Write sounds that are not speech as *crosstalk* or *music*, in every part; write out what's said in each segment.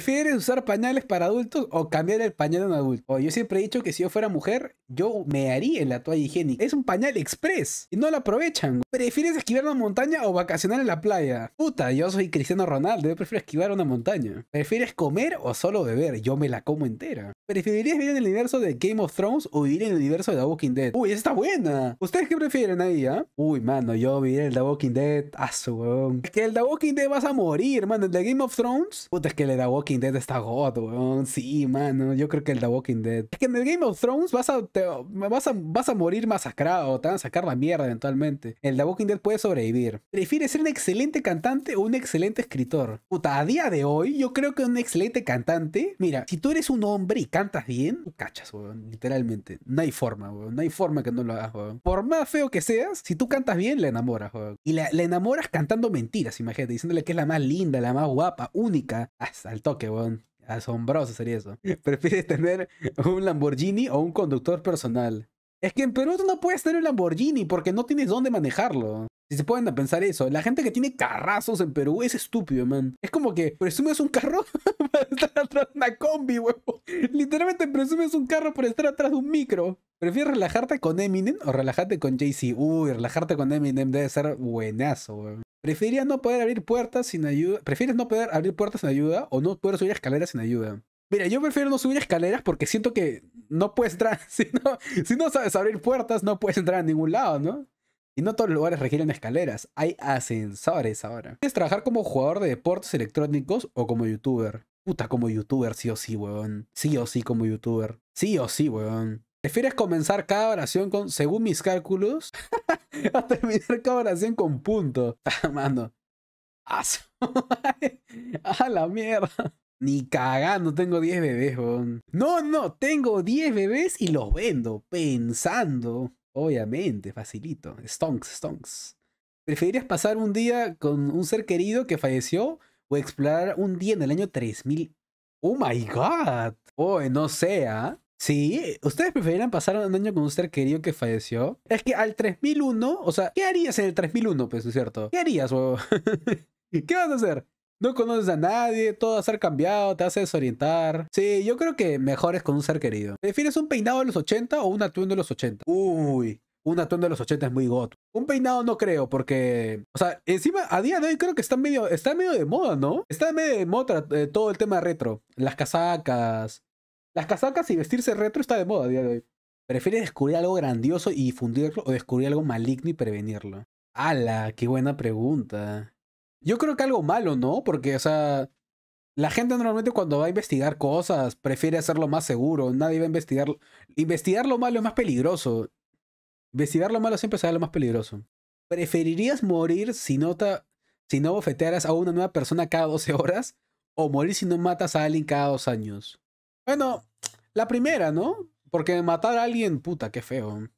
¿Prefieres usar pañales para adultos o cambiar el pañal a un adulto? Oh, yo siempre he dicho que si yo fuera mujer, yo me haría en la toalla higiénica. Es un pañal express y no lo aprovechan. ¿Prefieres esquivar una montaña o vacacionar en la playa? Puta, yo soy Cristiano Ronaldo, yo prefiero esquivar una montaña. ¿Prefieres comer o solo beber? Yo me la como entera. ¿Preferirías vivir en el universo de Game of Thrones o vivir en el universo de The Walking Dead? Uy, esa está buena. ¿Ustedes qué prefieren ahí, ah? Uy, mano, yo vivir en el The Walking Dead. Ah, su weón. Es que el The Walking Dead vas a morir, mano. El de Game of Thrones. Puta, es que el The Walking Dead está God, weón. Sí, mano. Yo creo que el The Walking Dead. es Que en el Game of Thrones vas a, te, vas vas a morir masacrado, te van a sacar la mierda eventualmente. El The Walking Dead puede sobrevivir. ¿Prefieres ser un excelente cantante o un excelente escritor? Puta, a día de hoy, yo creo que un excelente cantante. Mira, si tú eres un hombre y cantas bien, cachas, weón. Literalmente. No hay forma, weón. No hay forma que no lo hagas, weón. Por más feo que seas, si tú cantas bien, le enamoras, weón. Y la, enamoras cantando mentiras, imagínate, diciéndole que es la más linda, la más guapa, única. Hasta el toque. Que bueno, Asombroso sería eso. *laughs* Prefieres tener un Lamborghini o un conductor personal. Es que en Perú tú no puedes tener un Lamborghini porque no tienes dónde manejarlo. Si se pueden pensar eso, la gente que tiene carrazos en Perú es estúpido, man. Es como que presumes un carro *laughs* para estar atrás de una combi, weón. Literalmente presumes un carro para estar atrás de un micro. ¿Prefieres relajarte con Eminem o relajarte con Jay-Z? Uy, relajarte con Eminem debe ser buenazo, weón. Prefieres no poder abrir puertas sin ayuda. Prefieres no poder abrir puertas sin ayuda o no poder subir escaleras sin ayuda. Mira, yo prefiero no subir escaleras porque siento que no puedes entrar. *laughs* Si no, si no sabes abrir puertas, no puedes entrar a ningún lado, ¿no? Y no todos los lugares requieren escaleras. Hay ascensores ahora. ¿Quieres trabajar como jugador de deportes electrónicos o como youtuber? Puta, como youtuber, sí o sí, weón. Sí o sí, como youtuber. Sí o sí, weón. Prefieres comenzar cada oración con, según mis cálculos, *laughs* a terminar cada oración con punto. *laughs* Ah, mano. *laughs* a la mierda. Ni cagando, tengo 10 bebés, No, no, tengo 10 bebés y los vendo, pensando. Obviamente, facilito. Stonks, stonks. ¿Preferirías pasar un día con un ser querido que falleció o explorar un día en el año 3000? Oh my god. Oh, no sea. ¿ah? Sí, ¿ustedes preferirían pasar un año con un ser querido que falleció? Es que al 3001, o sea, ¿qué harías en el 3001, pues, es cierto? ¿Qué harías, huevo? *laughs* ¿Qué vas a hacer? No conoces a nadie, todo va a ser cambiado, te hace desorientar. Sí, yo creo que mejor es con un ser querido. ¿Prefieres un peinado de los 80 o un atuendo de los 80? Uy, un atuendo de los 80 es muy goto. Un peinado no creo, porque. O sea, encima, a día de hoy creo que está medio, está medio de moda, ¿no? Está medio de moda eh, todo el tema retro. Las casacas, las casacas y vestirse retro está de moda a día de hoy. ¿Prefieres descubrir algo grandioso y difundirlo o descubrir algo maligno y prevenirlo? ¡Hala! ¡Qué buena pregunta! Yo creo que algo malo, ¿no? Porque, o sea, la gente normalmente cuando va a investigar cosas prefiere hacerlo más seguro. Nadie va a investigar. Investigar lo malo es más peligroso. Investigar lo malo siempre será lo más peligroso. ¿Preferirías morir si no, si no bofetearas a una nueva persona cada 12 horas o morir si no matas a alguien cada dos años? Bueno, la primera, ¿no? Porque matar a alguien, puta, qué feo.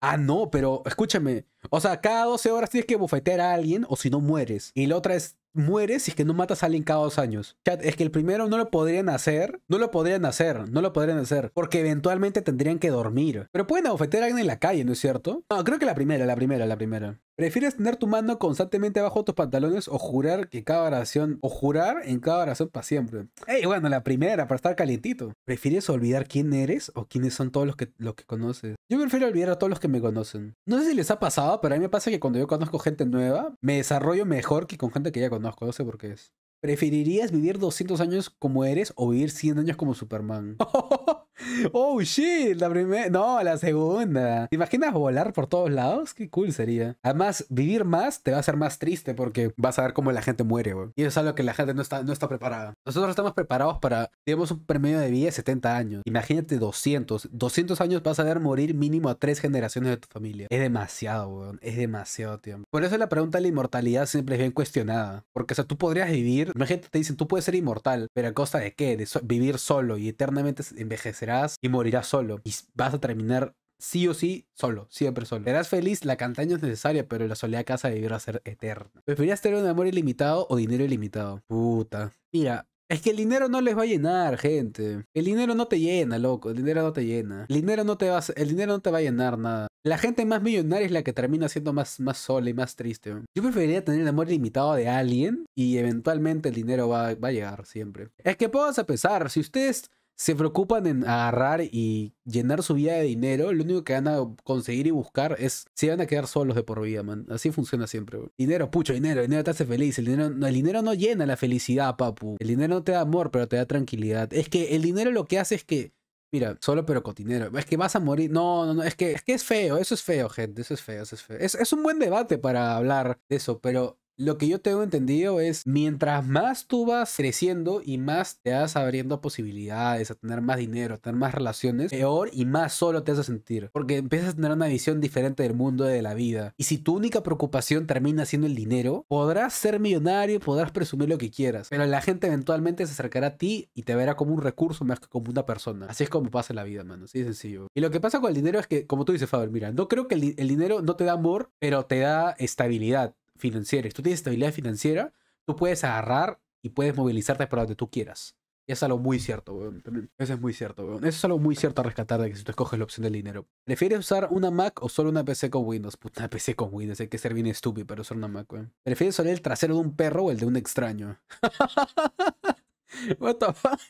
Ah, no, pero escúchame. O sea, cada 12 horas tienes que bofetear a alguien o si no mueres. Y la otra es, mueres si es que no matas a alguien cada dos años. Chat, es que el primero no lo podrían hacer. No lo podrían hacer. No lo podrían hacer. Porque eventualmente tendrían que dormir. Pero pueden abofetear a alguien en la calle, ¿no es cierto? No, creo que la primera, la primera, la primera. ¿Prefieres tener tu mano constantemente abajo de tus pantalones o jurar que cada oración, o jurar en cada oración para siempre? Ey, bueno, la primera, para estar calientito. ¿Prefieres olvidar quién eres o quiénes son todos los que, los que conoces? Yo prefiero olvidar a todos los que me conocen. No sé si les ha pasado, pero a mí me pasa que cuando yo conozco gente nueva, me desarrollo mejor que con gente que ya conozco, no sé por qué es. ¿Preferirías vivir 200 años como eres o vivir 100 años como Superman? *laughs* Oh shit, la primera. No, la segunda. ¿Te imaginas volar por todos lados? Qué cool sería. Además, vivir más te va a hacer más triste porque vas a ver cómo la gente muere, Y eso es algo que la gente no está, no está preparada. Nosotros estamos preparados para, tenemos un promedio de vida de 70 años. Imagínate 200. 200 años vas a ver morir mínimo a tres generaciones de tu familia. Es demasiado, weón. Es demasiado tiempo. Por eso la pregunta de la inmortalidad siempre es bien cuestionada. Porque, o sea, tú podrías vivir. Imagínate, te dicen, tú puedes ser inmortal, pero a costa de qué? De vivir solo y eternamente envejecer y morirás solo. Y vas a terminar sí o sí solo, siempre solo. Serás feliz, la cantaña es necesaria, pero la soledad casa a ser eterna. ¿Preferirías tener un amor ilimitado o dinero ilimitado? Puta. Mira, es que el dinero no les va a llenar, gente. El dinero no te llena, loco. El dinero no te llena. El dinero no te va a, el dinero no te va a llenar nada. La gente más millonaria es la que termina siendo más, más sola y más triste. Yo preferiría tener el amor ilimitado de alguien y eventualmente el dinero va, a llegar siempre. Es que puedas a pensar, si ustedes se preocupan en agarrar y llenar su vida de dinero, lo único que van a conseguir y buscar es si van a quedar solos de por vida, man. Así funciona siempre. güey. Dinero, pucho, dinero, dinero te hace feliz. El dinero, no, el dinero no llena la felicidad, papu. El dinero no te da amor, pero te da tranquilidad. Es que el dinero lo que hace es que Mira, solo pero con dinero. Es que vas a morir. No, no, no. Es que es, que es feo. Eso es feo, gente. Eso es feo. Eso es feo. es un buen debate para hablar de eso, pero lo que yo tengo entendido es, mientras más tú vas creciendo y más te vas abriendo posibilidades, a tener más dinero, a tener más relaciones, peor y más solo te hace sentir. Porque empiezas a tener una visión diferente del mundo y de la vida. Y si tu única preocupación termina siendo el dinero, podrás ser millonario, podrás presumir lo que quieras. Pero la gente eventualmente se acercará a ti y te verá como un recurso más que como una persona. Así es como pasa la vida, mano. Así es sencillo. Y lo que pasa con el dinero es que, como tú dices, Faber, mira, no creo que el dinero no te da amor, pero te da estabilidad financieras, tú tienes estabilidad financiera, tú puedes agarrar y puedes movilizarte para donde tú quieras. Y es algo muy cierto, weón. Eso es muy cierto, weón. Eso es algo muy cierto a rescatar de que si tú escoges la opción del dinero. ¿Prefieres usar una Mac o solo una PC con Windows? Puta, una PC con Windows. Hay que ser bien estúpido para usar una Mac, weón. ¿Prefieres usar el trasero de un perro o el de un extraño? *laughs* What the fuck?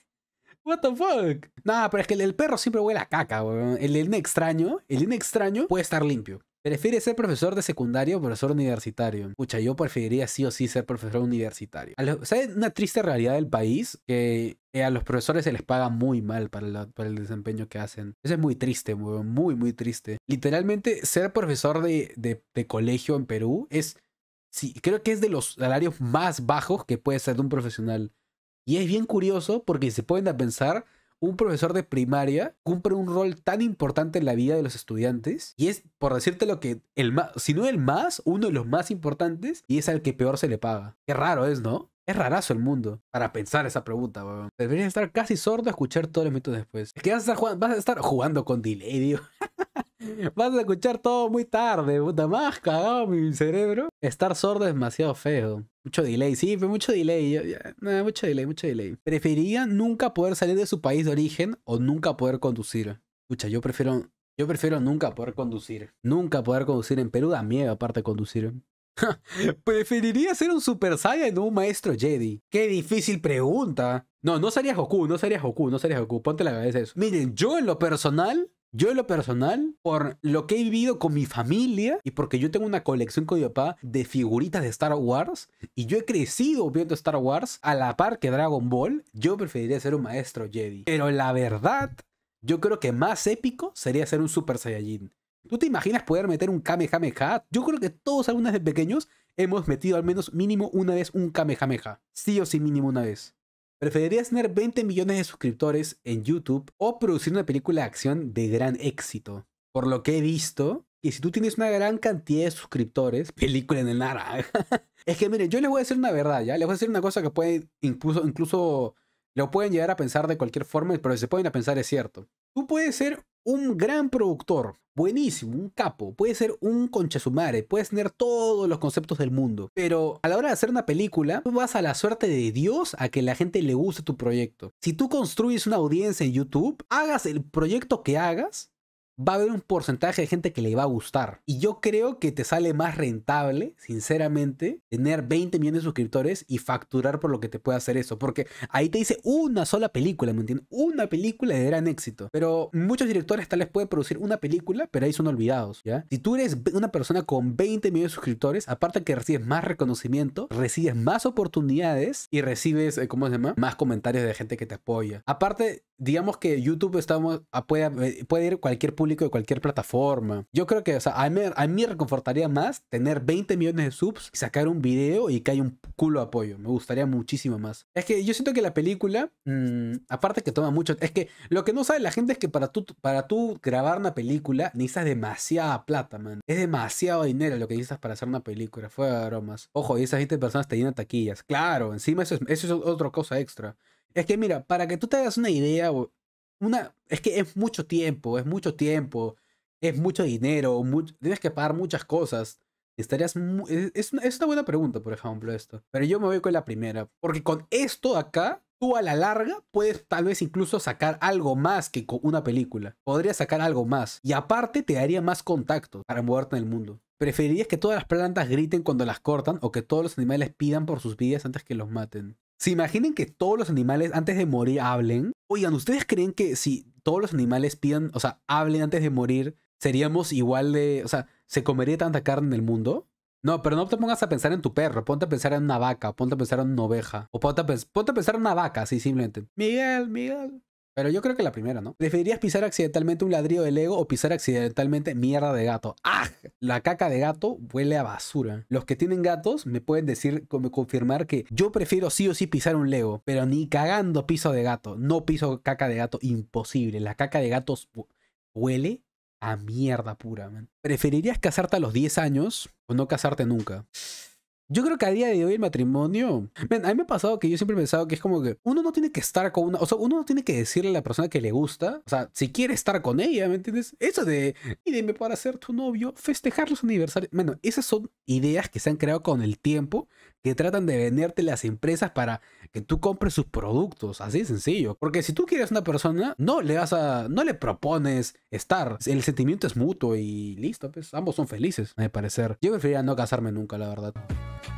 What the fuck? Nah, pero es que el, perro siempre huele a caca, weón. El de extraño, el de extraño puede estar limpio. Prefiere ser profesor de secundario o profesor universitario. Pucha, yo preferiría sí o sí ser profesor universitario. Saben una triste realidad del país? Que eh, a los profesores se les paga muy mal para, el desempeño que hacen. Eso es muy triste, muy, muy, muy triste. Literalmente, ser profesor de, colegio en Perú es, sí, creo que es de los salarios más bajos que puede ser de un profesional. Y es bien curioso porque se pueden pensar un profesor de primaria cumple un rol tan importante en la vida de los estudiantes y es, por decirte lo que, el más, si no el más, uno de los más importantes y es al que peor se le paga. Qué raro es, ¿no? Es rarazo el mundo para pensar esa pregunta, weón. Deberías estar casi sordo a escuchar todos los minutos después. Es que vas a estar, jugando, a estar jugando con delay, digo. *laughs* Vas a escuchar todo muy tarde, puta más cagado mi cerebro. Estar sordo es demasiado feo. Mucho delay, sí, fue mucho delay. mucho delay, mucho delay. Preferiría nunca poder salir de su país de origen o nunca poder conducir. Escucha, yo prefiero, yo prefiero nunca poder conducir. Nunca poder conducir en Perú da miedo aparte de conducir. *laughs* Preferiría ser un Super Saiyan o un maestro Jedi. Qué difícil pregunta. No, no sería Goku, no sería Goku, no sería Goku. Ponte la cabeza eso. Miren, yo en lo personal yo en lo personal, por lo que he vivido con mi familia y porque yo tengo una colección con mi papá de figuritas de Star Wars y yo he crecido viendo Star Wars a la par que Dragon Ball, yo preferiría ser un maestro Jedi. Pero la verdad, yo creo que más épico sería ser un Super Saiyajin. ¿Tú te imaginas poder meter un Kamehameha? Yo creo que todos algunos de pequeños hemos metido al menos mínimo una vez un Kamehameha. Sí o sí mínimo una vez. ¿Preferirías tener 20 millones de suscriptores en YouTube o producir una película de acción de gran éxito? Por lo que he visto, Y si tú tienes una gran cantidad de suscriptores, película en el nada. *laughs* es que miren, yo les voy a decir una verdad, ¿ya? Les voy a decir una cosa que pueden incluso, incluso lo pueden llegar a pensar de cualquier forma, pero si se pueden a pensar es cierto. Tú puedes ser un gran productor, buenísimo, un capo, puede ser un sumare, puedes tener todos los conceptos del mundo, pero a la hora de hacer una película, tú vas a la suerte de Dios a que la gente le guste tu proyecto. Si tú construyes una audiencia en YouTube, hagas el proyecto que hagas, va a haber un porcentaje de gente que le va a gustar. Y yo creo que te sale más rentable, sinceramente, tener 20 millones de suscriptores y facturar por lo que te puede hacer eso. Porque ahí te dice una sola película, ¿me entiendes? Una película de gran éxito. Pero muchos directores tal vez pueden producir una película, pero ahí son olvidados, ¿ya? Si tú eres una persona con 20 millones de suscriptores, aparte que recibes más reconocimiento, recibes más oportunidades y recibes, eh, ¿cómo se llama? Más comentarios de gente que te apoya. Aparte, digamos que YouTube estamos, ah, puede, puede ir cualquier público de cualquier plataforma. Yo creo que, o sea, a mí, me reconfortaría más tener 20 millones de subs y sacar un video y que haya un culo de apoyo. Me gustaría muchísimo más. Es que yo siento que la película, mm, aparte que toma mucho, es que lo que no sabe la gente es que para tú, para tú grabar una película necesitas demasiada plata, man. Es demasiado dinero lo que necesitas para hacer una película. Fue de bromas. Ojo, y esas 20 personas te llenan taquillas. Claro, encima eso es, eso es otra cosa extra. Es que mira, para que tú te hagas una idea, una, es que es mucho tiempo, es mucho tiempo, es mucho dinero, tienes que pagar muchas cosas. Estarías e, es, es, una buena pregunta, por ejemplo, esto. Pero yo me voy con la primera. Porque con esto acá, tú a la larga puedes tal vez incluso sacar algo más que con una película. Podrías sacar algo más. Y aparte te daría más contacto para moverte en el mundo. ¿Preferirías que todas las plantas griten cuando las cortan o que todos los animales pidan por sus vidas antes que los maten? Se imaginen que todos los animales antes de morir hablen. Oigan, ¿ustedes creen que si todos los animales pidan, o sea, hablen antes de morir, seríamos igual de, o sea, se comería tanta carne en el mundo? No, pero no te pongas a pensar en tu perro, ponte a pensar en una vaca, ponte a pensar en una oveja, o ponte ponte a pensar en una vaca, así simplemente. Miguel, Miguel, pero yo creo que la primera, ¿no? ¿Preferirías pisar accidentalmente un ladrillo de Lego o pisar accidentalmente mierda de gato? ¡Ah! La caca de gato huele a basura. Los que tienen gatos me pueden decir, confirmar que yo prefiero sí o sí pisar un Lego, pero ni cagando piso de gato. No piso caca de gato, imposible. La caca de gatos huele a mierda pura, man. ¿Preferirías casarte a los 10 años o no casarte nunca? Yo creo que a día de hoy el matrimonio. a mí me ha pasado que yo siempre he pensado que es como que uno no tiene que estar con una. O sea, uno no tiene que decirle a la persona que le gusta. O sea, si quiere estar con ella, ¿me entiendes? Eso de pídeme para ser tu novio, festejar los aniversarios. Bueno, esas son ideas que se han creado con el tiempo que tratan de venderte las empresas para que tú compres sus productos, así de sencillo. Porque si tú quieres una persona, no le vas a, no le propones estar. El sentimiento es mutuo y listo, pues ambos son felices, a mi parecer. Yo preferiría no casarme nunca, la verdad.